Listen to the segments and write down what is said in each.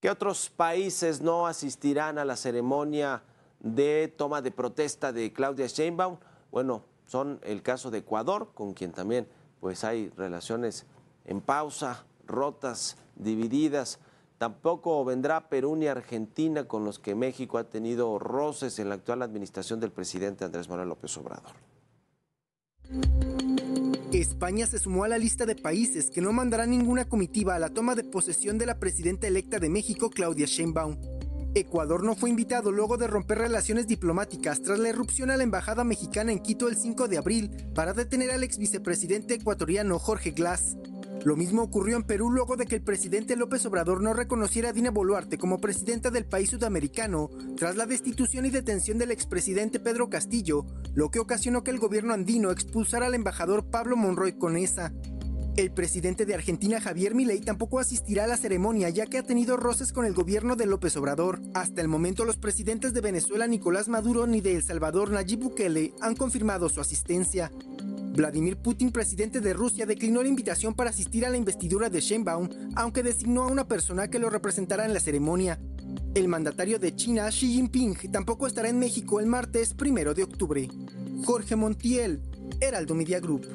¿Qué otros países no asistirán a la ceremonia de toma de protesta de Claudia Sheinbaum? Bueno, son el caso de Ecuador, con quien también pues hay relaciones en pausa, rotas, divididas. Tampoco vendrá Perú ni Argentina, con los que México ha tenido roces en la actual administración del presidente Andrés Manuel López Obrador. España se sumó a la lista de países que no mandará ninguna comitiva a la toma de posesión de la presidenta electa de México, Claudia Sheinbaum. Ecuador no fue invitado luego de romper relaciones diplomáticas tras la erupción a la embajada mexicana en Quito el 5 de abril para detener al ex vicepresidente ecuatoriano Jorge Glass. Lo mismo ocurrió en Perú luego de que el presidente López Obrador no reconociera a Dina Boluarte como presidenta del país sudamericano tras la destitución y detención del expresidente Pedro Castillo, lo que ocasionó que el gobierno andino expulsara al embajador Pablo Monroy Conesa. El presidente de Argentina Javier Milei tampoco asistirá a la ceremonia ya que ha tenido roces con el gobierno de López Obrador. Hasta el momento los presidentes de Venezuela Nicolás Maduro ni de El Salvador Nayib Bukele han confirmado su asistencia. Vladimir Putin, presidente de Rusia, declinó la invitación para asistir a la investidura de Sheinbaum, aunque designó a una persona que lo representará en la ceremonia. El mandatario de China, Xi Jinping, tampoco estará en México el martes 1 de octubre. Jorge Montiel, Heraldo Media Group.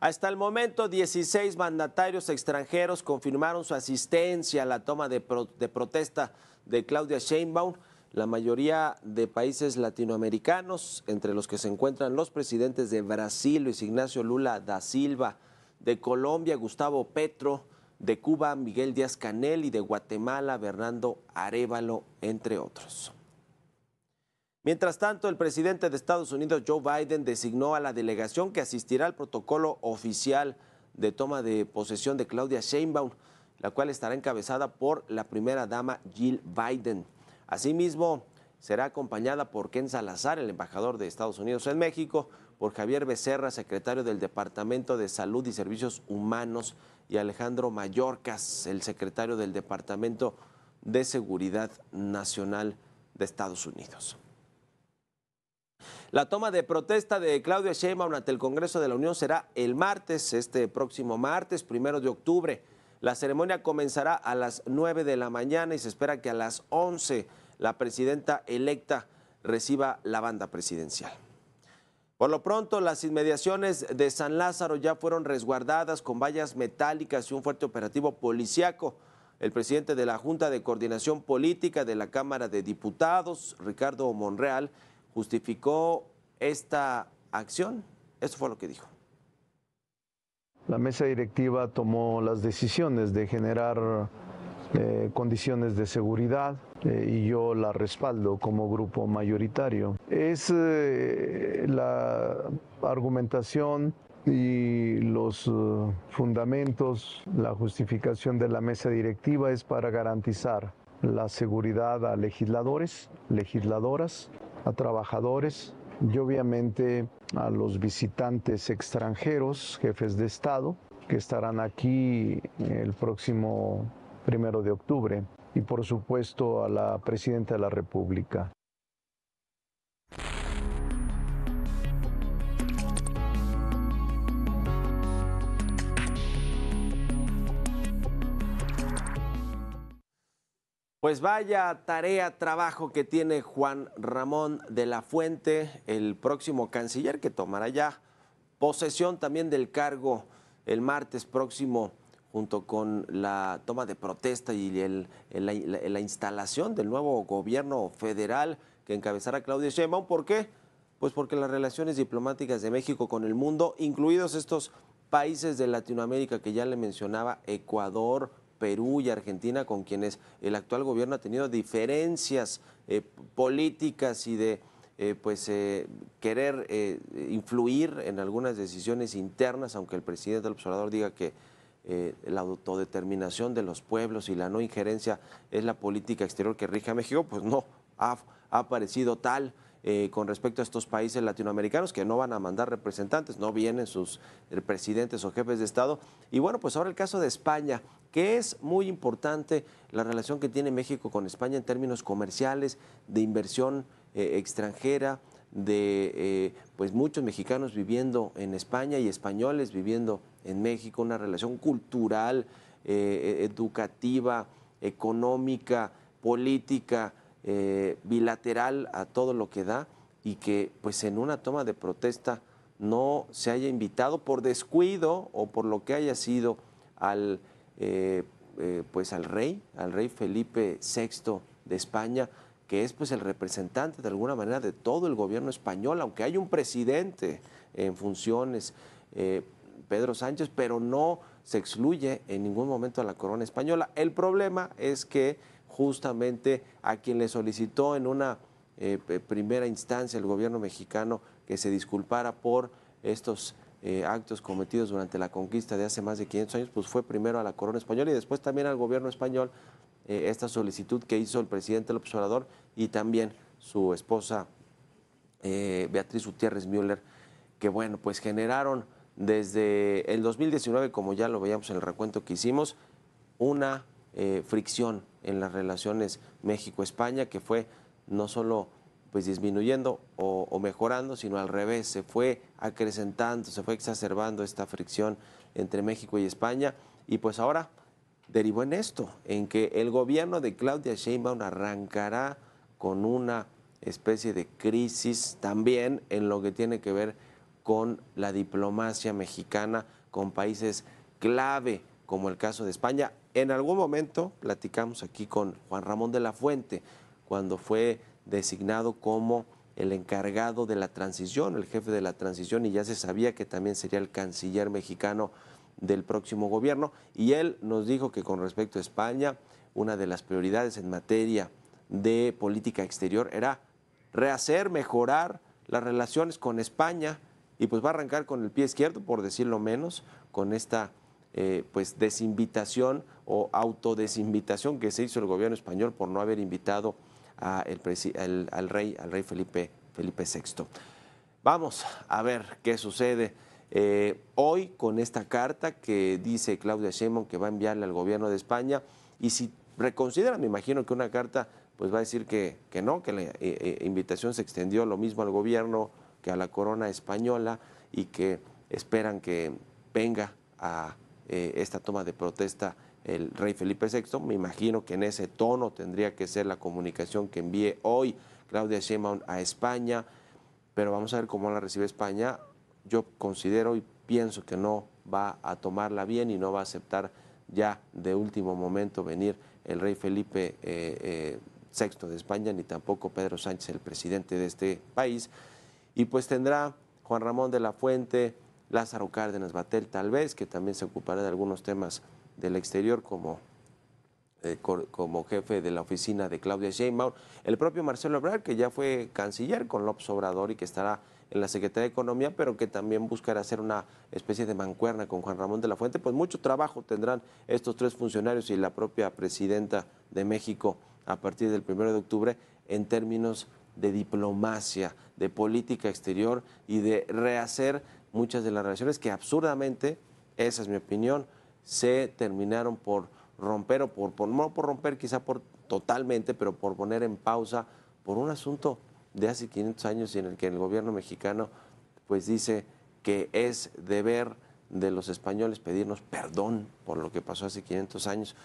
Hasta el momento, 16 mandatarios extranjeros confirmaron su asistencia a la toma de, protesta de Claudia Sheinbaum la mayoría de países latinoamericanos, entre los que se encuentran los presidentes de Brasil, Luis Ignacio Lula da Silva, de Colombia, Gustavo Petro, de Cuba, Miguel Díaz Canel y de Guatemala, Bernardo Arevalo, entre otros. Mientras tanto, el presidente de Estados Unidos, Joe Biden, designó a la delegación que asistirá al protocolo oficial de toma de posesión de Claudia Sheinbaum, la cual estará encabezada por la primera dama Jill Biden. Asimismo, será acompañada por Ken Salazar, el embajador de Estados Unidos en México, por Javier Becerra, secretario del Departamento de Salud y Servicios Humanos, y Alejandro Mayorcas, el secretario del Departamento de Seguridad Nacional de Estados Unidos. La toma de protesta de Claudia Sheinbaum ante el Congreso de la Unión será el martes, este próximo martes, primero de octubre. La ceremonia comenzará a las 9 de la mañana y se espera que a las 11 la presidenta electa reciba la banda presidencial. Por lo pronto, las inmediaciones de San Lázaro ya fueron resguardadas con vallas metálicas y un fuerte operativo policiaco. El presidente de la Junta de Coordinación Política de la Cámara de Diputados, Ricardo Monreal, justificó esta acción. Esto fue lo que dijo. La mesa directiva tomó las decisiones de generar eh, condiciones de seguridad eh, y yo la respaldo como grupo mayoritario. Es eh, la argumentación y los fundamentos, la justificación de la mesa directiva es para garantizar la seguridad a legisladores, legisladoras, a trabajadores y obviamente a los visitantes extranjeros, jefes de Estado, que estarán aquí el próximo primero de octubre y por supuesto a la Presidenta de la República. Pues vaya tarea, trabajo que tiene Juan Ramón de la Fuente, el próximo canciller que tomará ya posesión también del cargo el martes próximo junto con la toma de protesta y la, instalación del nuevo gobierno federal que encabezará Claudia Sheinbaum. ¿Por qué? Pues porque las relaciones diplomáticas de México con el mundo, incluidos estos países de Latinoamérica que ya le mencionaba, Ecuador, Perú y Argentina, con quienes el actual gobierno ha tenido diferencias eh, políticas y de eh, pues eh, querer influir en algunas decisiones internas, aunque el presidente del observador diga que eh, la autodeterminación de los pueblos y la no injerencia es la política exterior que rige a México, pues no, ha, aparecido tal. Eh, con respecto a estos países latinoamericanos que no van a mandar representantes, no vienen sus eh, presidentes o jefes de Estado. Y bueno, pues ahora el caso de España, que es muy importante la relación que tiene México con España en términos comerciales, de inversión extranjera, de eh, pues muchos mexicanos viviendo en España y españoles viviendo en México, una relación cultural, eh, e, educativa, económica, política, eh, bilateral a todo lo que da y que pues en una toma de protesta no se haya invitado por descuido o por lo que haya sido al, pues al rey, al rey Felipe VI de España, que es pues el representante de alguna manera de todo el gobierno español, aunque hay un presidente en funciones, eh, Pedro Sánchez, pero no se excluye en ningún momento a la corona española. El problema es que justamente a quien le solicitó en una eh, primera instancia el gobierno mexicano que se disculpara por estos eh, actos cometidos durante la conquista de hace más de 500 años, pues fue primero a la corona española y después también al gobierno español eh, esta solicitud que hizo el presidente López Obrador y también su esposa eh, Beatriz Gutiérrez Müller, que bueno, pues generaron desde el 2019, como ya lo veíamos en el recuento que hicimos, una eh, fricción en las relaciones México-España que fue no solo pues disminuyendo o, o, mejorando, sino al revés, se fue acrecentando, se fue exacerbando esta fricción entre México y España y pues ahora derivó en esto, en que el gobierno de Claudia Sheinbaum arrancará con una especie de crisis también en lo que tiene que ver con la diplomacia mexicana con países clave como el caso de España. En algún momento platicamos aquí con Juan Ramón de la Fuente cuando fue designado como el encargado de la transición, el jefe de la transición, y ya se sabía que también sería el canciller mexicano del próximo gobierno. Y él nos dijo que con respecto a España, una de las prioridades en materia de política exterior era rehacer, mejorar las relaciones con España y pues va a arrancar con el pie izquierdo, por decirlo menos, con esta eh, pues desinvitación o autodesinvitación que se hizo el gobierno español por no haber invitado al, rey, al rey Felipe, Felipe VI. Vamos a ver qué sucede. Eh, hoy, con esta carta que dice Claudia Sheinbaum que va a enviarle al gobierno de España, y si reconsidera, me imagino que una carta pues va a decir que, no, que la eh, eh, invitación se extendió lo mismo al gobierno que a la corona española y que esperan que venga a esta toma de protesta el rey Felipe VI. Me imagino que en ese tono tendría que ser la comunicación que envíe hoy Claudia Sheinbaum a España, pero vamos a ver cómo la recibe España yo considero y pienso que no va a tomarla bien y no va a aceptar ya de último momento venir el rey Felipe VI eh, eh, de España, ni tampoco Pedro Sánchez, el presidente de este país. Y pues tendrá Juan Ramón de la Fuente, Lázaro Cárdenas Batel tal vez, que también se ocupará de algunos temas del exterior como, eh, como jefe de la oficina de Claudia Sheinbaum, el propio Marcelo Ebrard, que ya fue canciller con López Obrador y que estará en la Secretaría de Economía, pero que también buscará hacer una especie de mancuerna con Juan Ramón de la Fuente, pues mucho trabajo tendrán estos tres funcionarios y la propia presidenta de México a partir del 1 de octubre en términos de diplomacia, de política exterior y de rehacer muchas de las relaciones que absurdamente, esa es mi opinión, se terminaron por romper o por, por no por romper quizá por totalmente, pero por poner en pausa por un asunto de hace 500 años y en el que el gobierno mexicano pues dice que es deber de los españoles pedirnos perdón por lo que pasó hace 500 años.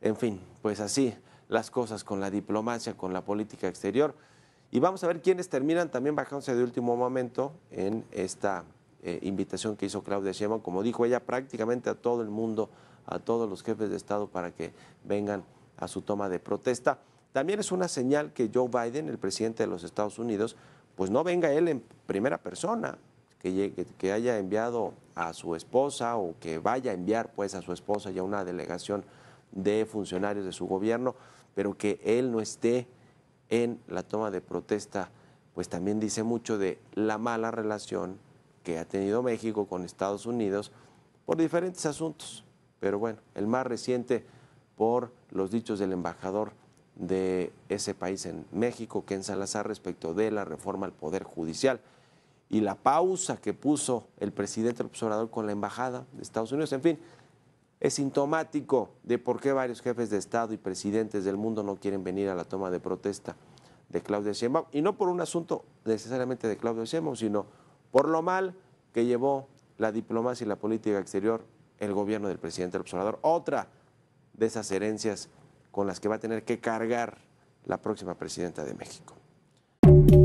En fin, pues así las cosas con la diplomacia, con la política exterior. Y vamos a ver quiénes terminan también bajándose de último momento en esta eh, invitación que hizo Claudia Sheinbaum, como dijo ella, prácticamente a todo el mundo, a todos los jefes de Estado para que vengan a su toma de protesta también es una señal que Joe Biden, el presidente de los Estados Unidos, pues no venga él en primera persona, que, llegue, que haya enviado a su esposa o que vaya a enviar pues a su esposa y a una delegación de funcionarios de su gobierno, pero que él no esté en la toma de protesta, pues también dice mucho de la mala relación que ha tenido México con Estados Unidos por diferentes asuntos. Pero bueno, el más reciente por los dichos del embajador de ese país en México, en Salazar, respecto de la reforma al Poder Judicial y la pausa que puso el presidente López con la embajada de Estados Unidos. En fin, es sintomático de por qué varios jefes de Estado y presidentes del mundo no quieren venir a la toma de protesta de Claudia Sheinbaum, y no por un asunto necesariamente de Claudia Sheinbaum, sino por lo mal que llevó la diplomacia y la política exterior el gobierno del presidente López Otra de esas herencias con las que va a tener que cargar la próxima presidenta de México.